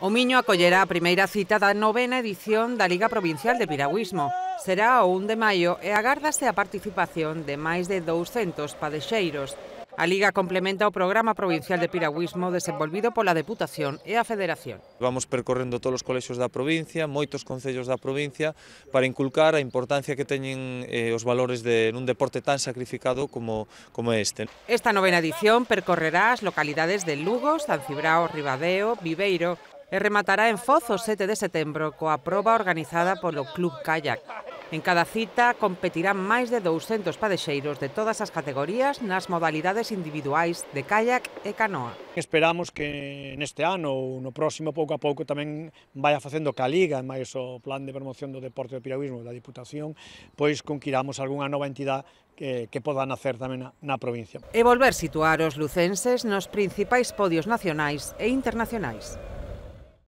O Miño acollerá a primeira cita da novena edición da Liga Provincial de Piragüismo. Será o 1 de maio e agárdase a participación de máis de 200 padexeiros. A Liga complementa o Programa Provincial de Piragüismo desenvolvido pola Deputación e a Federación. Vamos percorrendo todos os colexios da provincia, moitos concellos da provincia, para inculcar a importancia que teñen eh, os valores de nun deporte tan sacrificado como, como este. Esta novena edición percorrerá as localidades de Lugo, San Cibrao, Ribadeo, Viveiro, e rematará en Foz o 7 de setembro coa proba organizada polo Club Kayak. En cada cita competirán máis de 200 padexeiros de todas as categorías nas modalidades individuais de kayak e canoa. Esperamos que neste ano ou no próximo pouco a pouco tamén vaya facendo que a Liga, máis o plan de promoción do deporte do piragüismo da Diputación, pois conquiramos algunha nova entidade que, que poda nacer tamén na, na provincia. E volver situar os lucenses nos principais podios nacionais e internacionais.